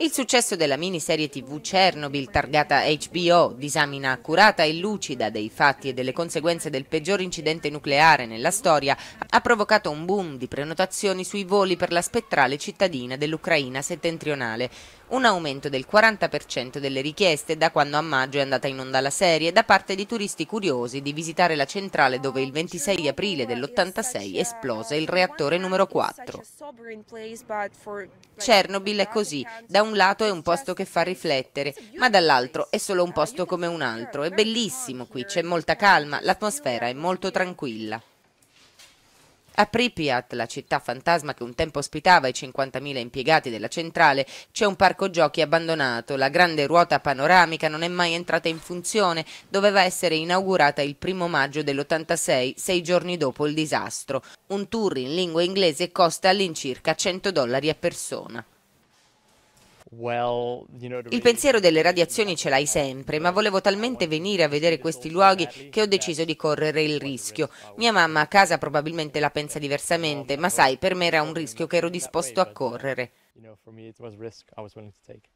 Il successo della miniserie tv Chernobyl targata HBO, disamina accurata e lucida dei fatti e delle conseguenze del peggior incidente nucleare nella storia, ha provocato un boom di prenotazioni sui voli per la spettrale cittadina dell'Ucraina settentrionale un aumento del 40% delle richieste da quando a maggio è andata in onda la serie da parte di turisti curiosi di visitare la centrale dove il 26 aprile dell'86 esplose il reattore numero 4. Chernobyl è così, da un lato è un posto che fa riflettere, ma dall'altro è solo un posto come un altro, è bellissimo qui, c'è molta calma, l'atmosfera è molto tranquilla. A Pripyat, la città fantasma che un tempo ospitava i 50.000 impiegati della centrale, c'è un parco giochi abbandonato. La grande ruota panoramica non è mai entrata in funzione, doveva essere inaugurata il primo maggio dell'86, sei giorni dopo il disastro. Un tour in lingua inglese costa all'incirca 100 dollari a persona. Il pensiero delle radiazioni ce l'hai sempre, ma volevo talmente venire a vedere questi luoghi che ho deciso di correre il rischio. Mia mamma a casa probabilmente la pensa diversamente, ma sai, per me era un rischio che ero disposto a correre.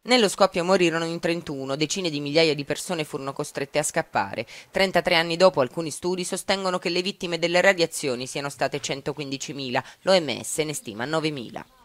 Nello scoppio morirono in 31, decine di migliaia di persone furono costrette a scappare. 33 anni dopo alcuni studi sostengono che le vittime delle radiazioni siano state 115.000, l'OMS ne stima 9.000.